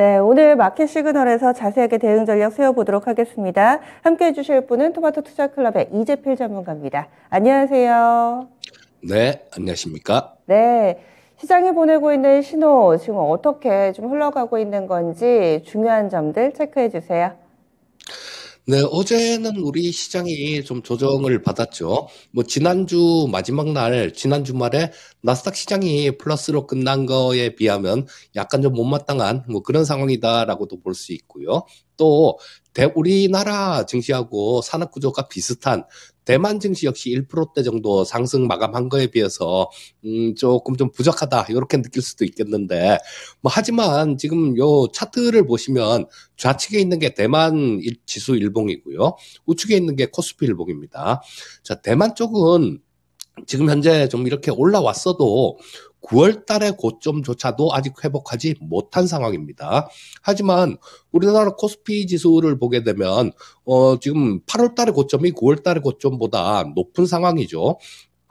네, 오늘 마켓 시그널에서 자세하게 대응 전략 세워보도록 하겠습니다. 함께 해주실 분은 토마토 투자클럽의 이재필 전문가입니다. 안녕하세요. 네, 안녕하십니까. 네. 시장이 보내고 있는 신호, 지금 어떻게 좀 흘러가고 있는 건지 중요한 점들 체크해 주세요. 네, 어제는 우리 시장이 좀 조정을 받았죠. 뭐 지난주 마지막 날, 지난 주말에 나스닥 시장이 플러스로 끝난 거에 비하면 약간 좀 못마땅한 뭐 그런 상황이다라고도 볼 수 있고요. 또 우리나라 증시하고 산업 구조가 비슷한 대만 증시 역시 1%대 정도 상승 마감한 거에 비해서 음, 조금 좀 부족하다 이렇게 느낄 수도 있겠는데 뭐 하지만 지금 요 차트를 보시면 좌측에 있는 게 대만 지수 일봉이고요 우측에 있는 게 코스피 일봉입니다. 자 대만 쪽은 지금 현재 좀 이렇게 올라왔어도 9월 달의 고점조차도 아직 회복하지 못한 상황입니다. 하지만 우리나라 코스피 지수를 보게 되면 어 지금 8월 달의 고점이 9월 달의 고점보다 높은 상황이죠.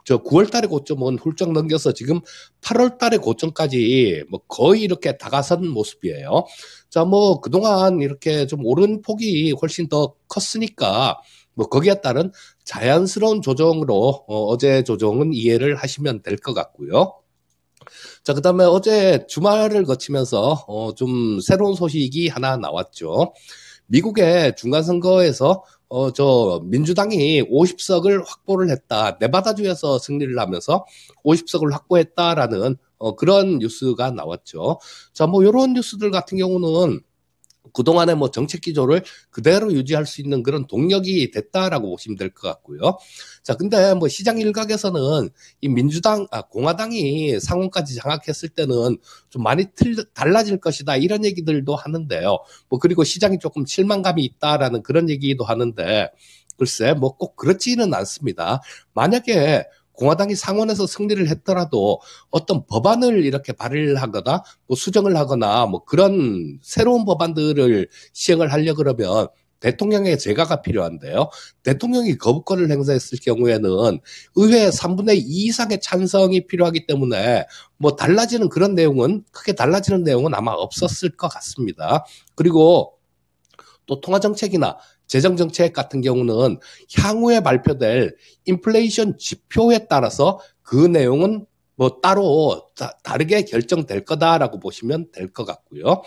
저 9월 달의 고점은 훌쩍 넘겨서 지금 8월 달의 고점까지 뭐 거의 이렇게 다가선 모습이에요. 자, 뭐 그동안 이렇게 좀 오른 폭이 훨씬 더 컸으니까 뭐 거기에 따른 자연스러운 조정으로 어, 어제 조정은 이해를 하시면 될 것 같고요. 자, 그 다음에 어제 주말을 거치면서, 어, 좀 새로운 소식이 하나 나왔죠. 미국의 중간선거에서, 어, 저, 민주당이 50석을 확보를 했다. 네바다주에서 승리를 하면서 50석을 확보했다라는, 어, 그런 뉴스가 나왔죠. 자, 뭐, 요런 뉴스들 같은 경우는 그동안의 뭐 정책 기조를 그대로 유지할 수 있는 그런 동력이 됐다라고 보시면 될 것 같고요. 자, 근데 뭐 시장 일각에서는 이 민주당, 아, 공화당이 상원까지 장악했을 때는 좀 많이 틀, 달라질 것이다 이런 얘기들도 하는데요. 뭐 그리고 시장이 조금 실망감이 있다라는 그런 얘기도 하는데 글쎄 뭐 꼭 그렇지는 않습니다. 만약에 공화당이 상원에서 승리를 했더라도 어떤 법안을 이렇게 발의를 하거나 뭐 수정을 하거나 뭐 그런 새로운 법안들을 시행을 하려 그러면 대통령의 제가가 필요한데요. 대통령이 거부권을 행사했을 경우에는 의회 3분의 2 이상의 찬성이 필요하기 때문에 뭐 달라지는 그런 내용은 크게 달라지는 내용은 아마 없었을 것 같습니다. 그리고 또 통화정책이나 재정 정책 같은 경우는 향후에 발표될 인플레이션 지표에 따라서 그 내용은 뭐 따로 다, 르게 결정될 거다라고 보시면 될 것 같고요.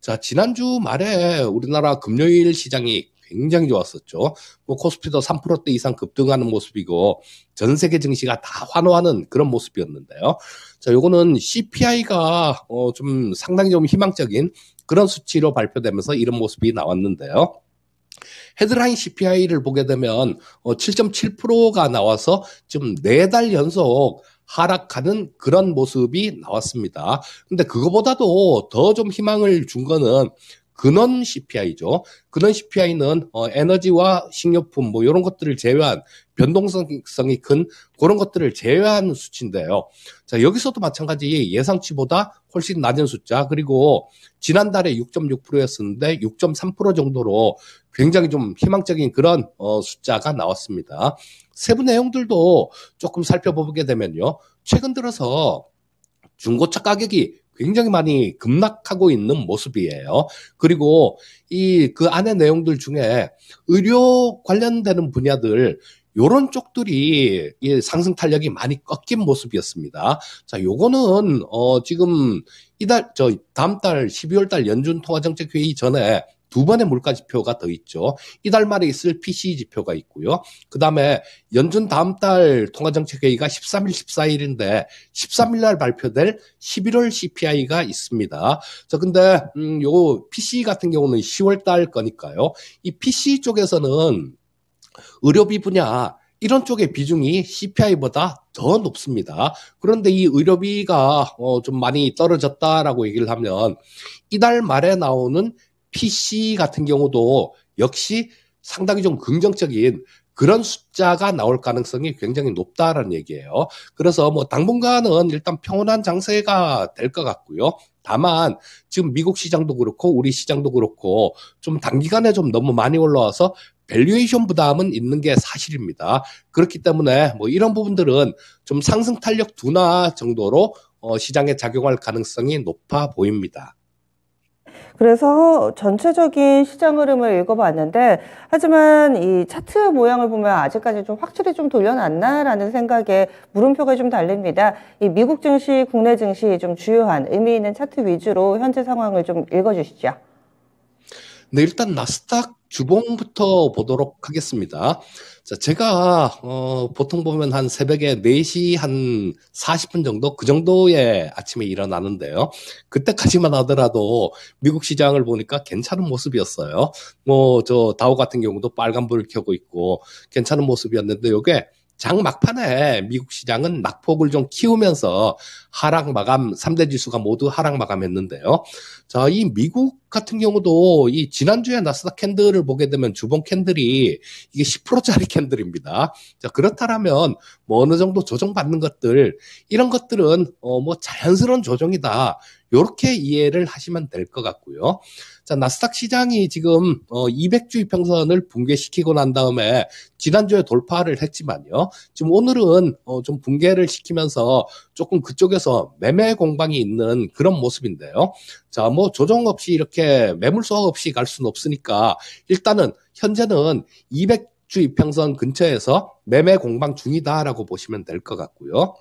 자, 지난주 말에 우리나라 금요일 시장이 굉장히 좋았었죠. 뭐 코스피도 3%대 이상 급등하는 모습이고 전 세계 증시가 다 환호하는 그런 모습이었는데요. 자, 요거는 CPI가 어좀 상당히 좀 희망적인 그런 수치로 발표되면서 이런 모습이 나왔는데요. 헤드라인 CPI를 보게 되면 어 7.7%가 나와서 지금 네달 연속 하락하는 그런 모습이 나왔습니다. 근데 그거보다도 더 좀 희망을 준 거는 근원 CPI죠. 근원 CPI는 어, 에너지와 식료품 뭐 이런 것들을 제외한 변동성이 큰 그런 것들을 제외한 수치인데요. 자 여기서도 마찬가지 예상치보다 훨씬 낮은 숫자 그리고 지난달에 6.6%였었는데 6.3% 정도로 굉장히 좀 희망적인 그런 어, 숫자가 나왔습니다. 세부 내용들도 조금 살펴보게 되면요. 최근 들어서 중고차 가격이 굉장히 많이 급락하고 있는 모습이에요. 그리고 이 그 안의 내용들 중에 의료 관련되는 분야들 요런 쪽들이 예, 상승 탄력이 많이 꺾인 모습이었습니다. 자, 요거는 어 지금 이달 저 다음 달 12월 달 연준 통화정책 회의 전에 두 번의 물가 지표가 더 있죠. 이달 말에 있을 p c 지표가 있고요. 그 다음에 연준 다음 달 통화정책회의가 13일, 14일인데 13일 날 발표될 11월 CPI가 있습니다. 자, 근데 음, 요 p c 같은 경우는 10월 달 거니까요. 이 p c 쪽에서는 의료비 분야 이런 쪽의 비중이 CPI보다 더 높습니다. 그런데 이 의료비가 어, 좀 많이 떨어졌다라고 얘기를 하면 이달 말에 나오는 PC 같은 경우도 역시 상당히 좀 긍정적인 그런 숫자가 나올 가능성이 굉장히 높다라는 얘기예요. 그래서 뭐 당분간은 일단 평온한 장세가 될 것 같고요. 다만 지금 미국 시장도 그렇고 우리 시장도 그렇고 좀 단기간에 좀 너무 많이 올라와서 밸류에이션 부담은 있는 게 사실입니다. 그렇기 때문에 뭐 이런 부분들은 좀 상승 탄력 둔화 정도로 어 시장에 작용할 가능성이 높아 보입니다. 그래서 전체적인 시장 흐름을 읽어봤는데 하지만 이 차트 모양을 보면 아직까지 좀 확실히 좀 돌려놨나라는 생각에 물음표가 좀 달립니다. 이 미국 증시, 국내 증시 좀 주요한 의미 있는 차트 위주로 현재 상황을 좀 읽어주시죠. 네, 일단 나스닥 주봉부터 보도록 하겠습니다. 자, 제가, 어, 보통 보면 한 새벽에 4시 한 40분 정도? 그 정도에 아침에 일어나는데요. 그때까지만 하더라도 미국 시장을 보니까 괜찮은 모습이었어요. 뭐, 저, 다오 같은 경우도 빨간불을 켜고 있고 괜찮은 모습이었는데 요게 장 막판에 미국 시장은 낙폭을 좀 키우면서 하락 마감, 3대 지수가 모두 하락 마감했는데요. 자, 이 미국 같은 경우도 이 지난주에 나스닥 캔들을 보게 되면 주봉 캔들이 이게 10%짜리 캔들입니다. 자, 그렇다라면 뭐 어느 정도 조정받는 것들 이런 것들은 어뭐 자연스러운 조정이다. 이렇게 이해를 하시면 될 것 같고요. 자, 나스닥 시장이 지금 어2 0 0주 평선을 붕괴시키고 난 다음에 지난주에 돌파를 했지만요. 지금 오늘은 어좀 붕괴를 시키면서 조금 그쪽에서 매매 공방이 있는 그런 모습인데요. 자, 뭐 조정 없이 이렇게 매물 수화 없이 갈 수는 없으니까 일단은 현재는 200주 이평선 근처에서 매매 공방 중이다라고 보시면 될 것 같고요.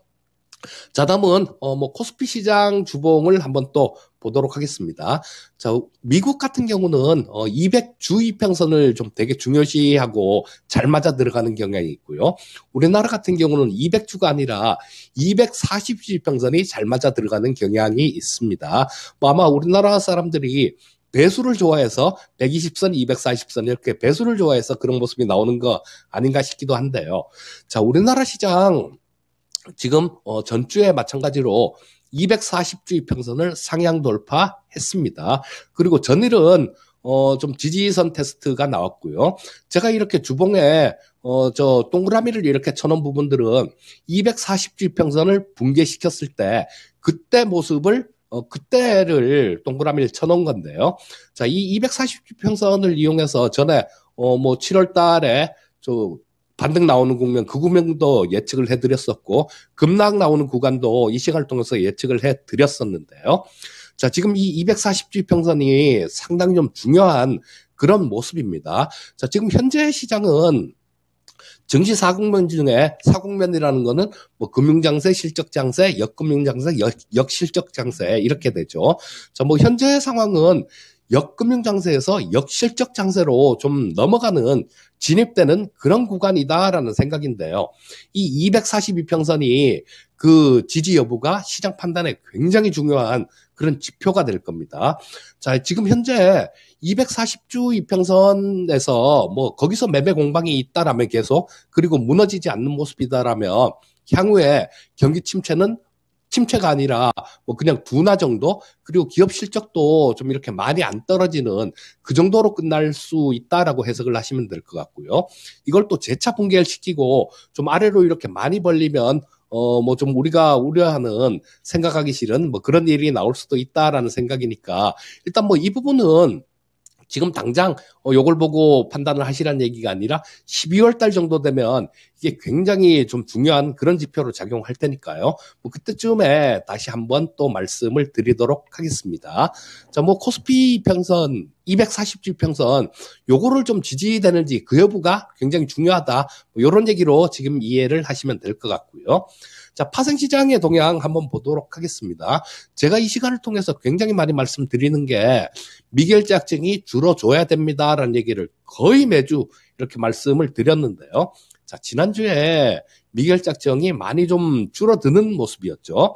자, 다음은 어, 뭐 코스피 시장 주봉을 한번 또 보도록 하겠습니다. 자, 미국 같은 경우는 어, 200 주이평선을 좀 되게 중요시하고 잘 맞아 들어가는 경향이 있고요. 우리나라 같은 경우는 200주가 아니라 240주이평선이 잘 맞아 들어가는 경향이 있습니다. 뭐 아마 우리나라 사람들이 배수를 좋아해서 120선, 240선 이렇게 배수를 좋아해서 그런 모습이 나오는 거 아닌가 싶기도 한데요. 자, 우리나라 시장 지금 어, 전주에 마찬가지로 240주의 평선을 상향 돌파했습니다. 그리고 전일은 어, 좀 지지선 테스트가 나왔고요. 제가 이렇게 주봉에 어, 저 동그라미를 이렇게 쳐놓은 부분들은 240주의 평선을 붕괴시켰을 때 그때 모습을 어, 그때를 동그라미를 쳐놓은 건데요. 자, 이 240평선을 이용해서 전에, 어, 뭐, 7월 달에, 저, 반등 나오는 국면, 그 국면도 예측을 해드렸었고, 급락 나오는 구간도 이 시간을 통해서 예측을 해드렸었는데요. 자, 지금 이2 4 0주평선이 상당히 좀 중요한 그런 모습입니다. 자, 지금 현재 시장은 증시 사국면 중에 사국면이라는 거는 뭐 금융장세, 실적장세, 역금융장세, 역, 역실적장세 이렇게 되죠. 자, 뭐 현재 상황은 역금융 장세에서 역실적 장세로 좀 넘어가는 진입되는 그런 구간이다라는 생각인데요. 이 242평선이 그 지지 여부가 시장 판단에 굉장히 중요한 그런 지표가 될 겁니다. 자, 지금 현재 240주 이평선에서 뭐 거기서 매매 공방이 있다라면 계속 그리고 무너지지 않는 모습이다라면 향후에 경기 침체는 침체가 아니라 뭐 그냥 둔화 정도 그리고 기업 실적도 좀 이렇게 많이 안 떨어지는 그 정도로 끝날 수 있다라고 해석을 하시면 될 것 같고요. 이걸 또 재차 붕괴를 시키고 좀 아래로 이렇게 많이 벌리면 어, 뭐 좀 우리가 우려하는 생각하기 싫은 뭐 그런 일이 나올 수도 있다라는 생각이니까 일단 뭐 이 부분은 지금 당장 어, 요걸 보고 판단을 하시라는 얘기가 아니라 12월 달 정도 되면 이게 굉장히 좀 중요한 그런 지표로 작용할 테니까요. 뭐 그때쯤에 다시 한번 또 말씀을 드리도록 하겠습니다. 자, 뭐 코스피 평선 247평선 요거를 좀 지지되는지 그 여부가 굉장히 중요하다. 뭐 요런 얘기로 지금 이해를 하시면 될 것 같고요. 자, 파생시장의 동향 한번 보도록 하겠습니다. 제가 이 시간을 통해서 굉장히 많이 말씀드리는 게 미결제약증이 줄어줘야 됩니다라는 얘기를 거의 매주 이렇게 말씀을 드렸는데요. 자, 지난주에 미결제약증이 많이 좀 줄어드는 모습이었죠.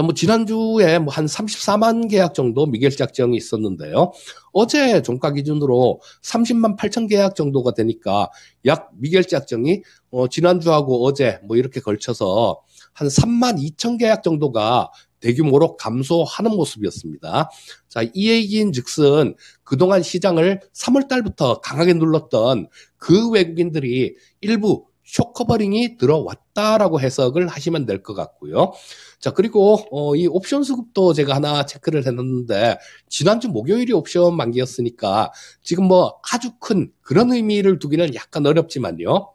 뭐 지난주에 뭐 한 34만 계약 정도 미결 작정이 있었는데요. 어제 종가 기준으로 30만 8천 계약 정도가 되니까 약 미결 작정이 어 지난주하고 어제 뭐 이렇게 걸쳐서 한 3만 2천 계약 정도가 대규모로 감소하는 모습이었습니다. 자, 이 얘기인 즉슨 그동안 시장을 3월 달부터 강하게 눌렀던 그 외국인들이 일부 쇼커버링이 들어왔다라고 해석을 하시면 될 것 같고요. 자, 그리고 어, 이 옵션 수급도 제가 하나 체크를 했는데 지난주 목요일이 옵션 만기였으니까 지금 뭐 아주 큰 그런 의미를 두기는 약간 어렵지만요.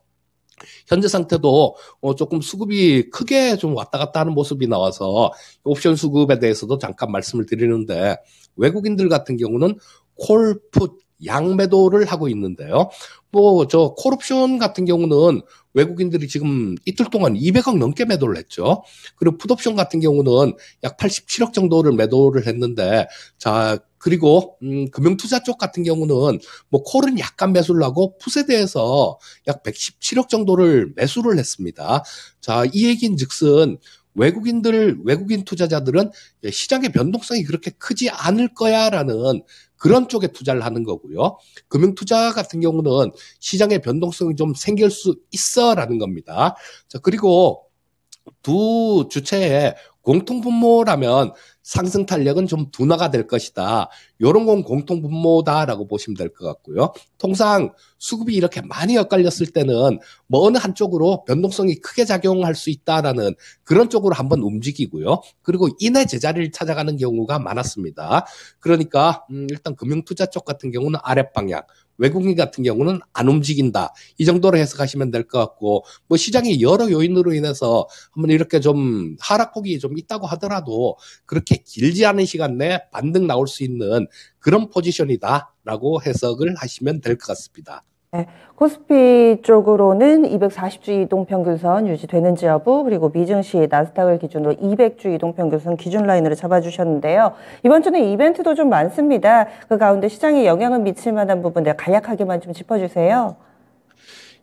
현재 상태도 어 조금 수급이 크게 좀 왔다 갔다 하는 모습이 나와서 옵션 수급에 대해서도 잠깐 말씀을 드리는데 외국인들 같은 경우는 콜풋 양매도를 하고 있는데요. 뭐 저 콜옵션 같은 경우는 외국인들이 지금 이틀 동안 200억 넘게 매도를 했죠. 그리고 푸 풋옵션 같은 경우는 약 87억 정도를 매도를 했는데 자 그리고 음, 금융투자 쪽 같은 경우는 뭐 콜은 약간 매수를 하고 푸에 대해서 약 117억 정도를 매수를 했습니다. 자이 얘기인즉슨 외국인들 외국인 투자자들은 시장의 변동성이 그렇게 크지 않을 거야라는 그런 쪽에 투자를 하는 거고요. 금융 투자 같은 경우는 시장의 변동성이 좀 생길 수 있어라는 겁니다. 자, 그리고 두 주체의 공통 분모라면 상승 탄력은 좀 둔화가 될 것이다. 요런건 공통 분모다라고 보시면 될 것 같고요. 통상 수급이 이렇게 많이 엇갈렸을 때는 뭐 어느 한쪽으로 변동성이 크게 작용할 수 있다라는 그런 쪽으로 한번 움직이고요. 그리고 이내 제자리를 찾아가는 경우가 많았습니다. 그러니까 음 일단 금융 투자 쪽 같은 경우는 아랫 방향, 외국인 같은 경우는 안 움직인다. 이 정도로 해석하시면 될 것 같고, 뭐 시장이 여러 요인으로 인해서 한번 이렇게 좀 하락폭이 좀 있다고 하더라도 그렇게 길지 않은 시간 내에 반등 나올 수 있는 그런 포지션이다라고 해석을 하시면 될 것 같습니다. 네, 코스피 쪽으로는 240주 이동평균선 유지되는지 여부 그리고 미증시 나스닥을 기준으로 200주 이동평균선 기준 라인으로 잡아주셨는데요. 이번 주는 이벤트도 좀 많습니다. 그 가운데 시장에 영향을 미칠 만한 부분들 간략하게만 좀 짚어주세요.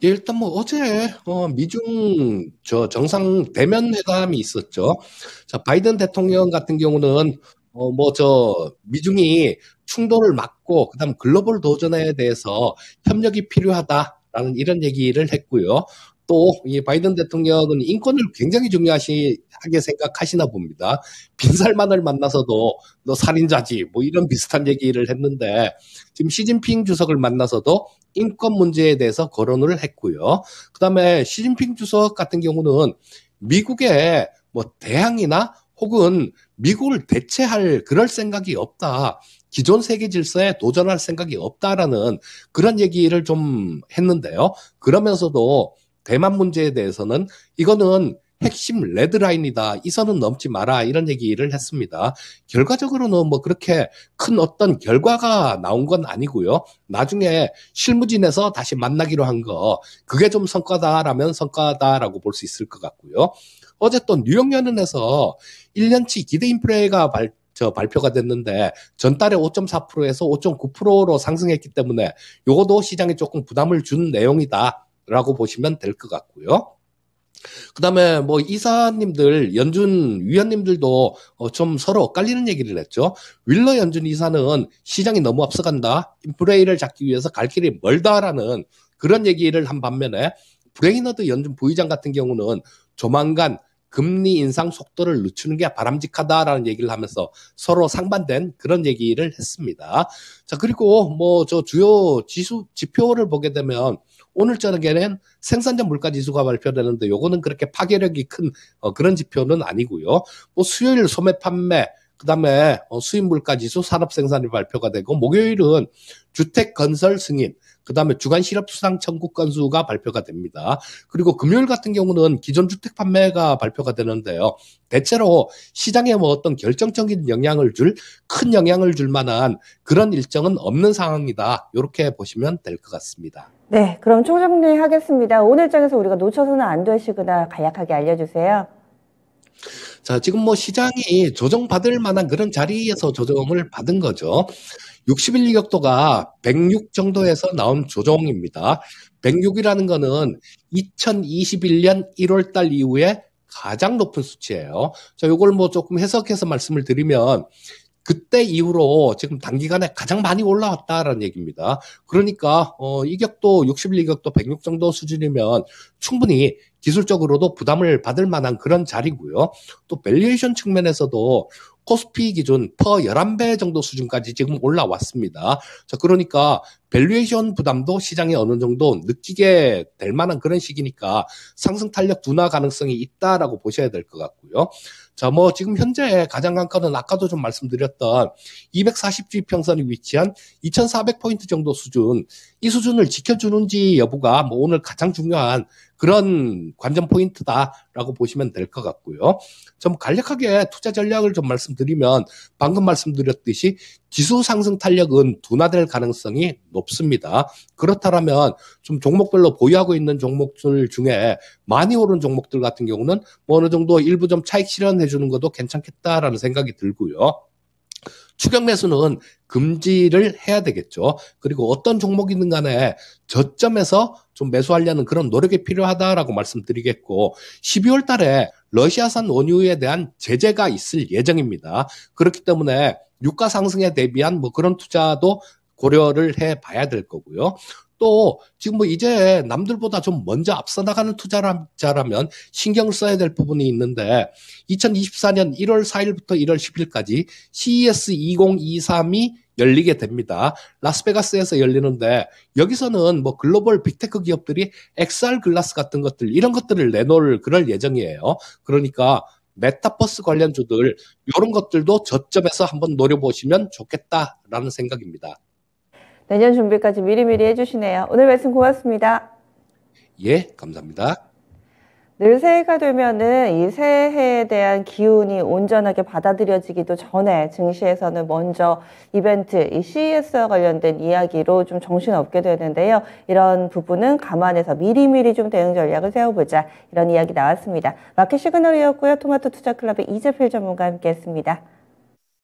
예, 일단 뭐 어제 어, 미중 저 정상 대면 회담이 있었죠. 자 바이든 대통령 같은 경우는 어, 뭐저 미중이 충돌을 막고 그다음 글로벌 도전에 대해서 협력이 필요하다. 라는 이런 얘기를 했고요. 또이 바이든 대통령은 인권을 굉장히 중요하게 생각하시나 봅니다. 빈살만을 만나서도 너 살인자지 뭐 이런 비슷한 얘기를 했는데 지금 시진핑 주석을 만나서도 인권 문제에 대해서 거론을 했고요. 그다음에 시진핑 주석 같은 경우는 미국의 뭐 대항이나 혹은 미국을 대체할 그럴 생각이 없다. 기존 세계 질서에 도전할 생각이 없다라는 그런 얘기를 좀 했는데요. 그러면서도 대만 문제에 대해서는 이거는 핵심 레드라인이다. 이 선은 넘지 마라. 이런 얘기를 했습니다. 결과적으로는 뭐 그렇게 큰 어떤 결과가 나온 건 아니고요. 나중에 실무진에서 다시 만나기로 한 거, 그게 좀 성과다라면 성과다라고 볼 수 있을 것 같고요. 어제 또 뉴욕 연은에서 1년치 기대 인플레가 발, 저 발표가 됐는데 전달에 5.4%에서 5.9%로 상승했기 때문에 요것도 시장에 조금 부담을 준 내용이다. 라고 보시면 될 것 같고요. 그 다음에 뭐 이사님들, 연준 위원님들도 어좀 서로 엇갈리는 얘기를 했죠. 윌러 연준 이사는 시장이 너무 앞서간다. 인플레이를 잡기 위해서 갈 길이 멀다라는 그런 얘기를 한 반면에 브레이너드 연준 부의장 같은 경우는 조만간 금리 인상 속도를 늦추는 게 바람직하다라는 얘기를 하면서 서로 상반된 그런 얘기를 했습니다. 자, 그리고 뭐 저 주요 지수, 지표를 보게 되면 오늘 저녁에는 생산자 물가 지수가 발표되는데 요거는 그렇게 파괴력이 큰 어, 그런 지표는 아니고요. 뭐 수요일 소매 판매 그다음에 어, 수입 물가 지수 산업 생산이 발표가 되고 목요일은 주택 건설 승인 그다음에 주간 실업 수당 청구 건수가 발표가 됩니다. 그리고 금요일 같은 경우는 기존 주택 판매가 발표가 되는데요. 대체로 시장에 뭐 어떤 결정적인 영향을 줄 큰 영향을 줄 만한 그런 일정은 없는 상황이다. 이렇게 보시면 될 것 같습니다. 네, 그럼 총정리하겠습니다. 오늘 장에서 우리가 놓쳐서는 안되시거나 간략하게 알려주세요. 자, 지금 뭐 시장이 조정받을 만한 그런 자리에서 조정을 받은 거죠. 6 1일격도가106 정도에서 나온 조정입니다. 106이라는 거는 2021년 1월 달 이후에 가장 높은 수치예요. 자, 요걸 뭐 조금 해석해서 말씀을 드리면 그때 이후로 지금 단기간에 가장 많이 올라왔다라는 얘기입니다. 그러니까 어, 이격도 61, 이격도106 정도 수준이면 충분히 기술적으로도 부담을 받을 만한 그런 자리고요. 또 밸류에이션 측면에서도 코스피 기준 퍼 11배 정도 수준까지 지금 올라왔습니다. 자, 그러니까 밸류에이션 부담도 시장에 어느 정도 느끼게 될 만한 그런 시기니까 상승 탄력 둔화 가능성이 있다라고 보셔야 될 것 같고요. 자, 뭐 지금 현재 가장 강가는 아까도 좀 말씀드렸던 2 4 0주 평선에 위치한 2,400포인트 정도 수준 이 수준을 지켜주는지 여부가 뭐 오늘 가장 중요한 그런 관전 포인트다라고 보시면 될 것 같고요. 좀 간략하게 투자 전략을 좀 말씀드리면 방금 말씀드렸듯이 지수 상승 탄력은 둔화될 가능성이 높습니다. 그렇다면 좀 종목별로 보유하고 있는 종목들 중에 많이 오른 종목들 같은 경우는 뭐 어느 정도 일부 좀 차익 실현해 주는 것도 괜찮겠다라는 생각이 들고요. 추격 매수는 금지를 해야 되겠죠. 그리고 어떤 종목이든 간에 저점에서 좀 매수하려는 그런 노력이 필요하다라고 말씀드리겠고 12월 달에 러시아산 원유에 대한 제재가 있을 예정입니다. 그렇기 때문에 유가 상승에 대비한 뭐 그런 투자도 고려를 해 봐야 될 거고요. 또 지금 뭐 이제 남들보다 좀 먼저 앞서 나가는 투자자라면 신경을 써야 될 부분이 있는데 2024년 1월 4일부터 1월 10일까지 CES 2023이 열리게 됩니다. 라스베가스에서 열리는데 여기서는 뭐 글로벌 빅테크 기업들이 XR 글라스 같은 것들 이런 것들을 내놓을 그럴 예정이에요. 그러니까 메타버스 관련주들 이런 것들도 저점에서 한번 노려보시면 좋겠다라는 생각입니다. 내년 준비까지 미리미리 해주시네요. 오늘 말씀 고맙습니다. 예, 감사합니다. 늘 새해가 되면은 이 새해에 대한 기운이 온전하게 받아들여지기도 전에 증시에서는 먼저 이벤트, 이 CES와 관련된 이야기로 좀 정신없게 되는데요. 이런 부분은 감안해서 미리미리 좀 대응 전략을 세워보자. 이런 이야기 나왔습니다. 마켓 시그널이었고요. 토마토 투자클럽의 이재필 전문가 함께 했습니다.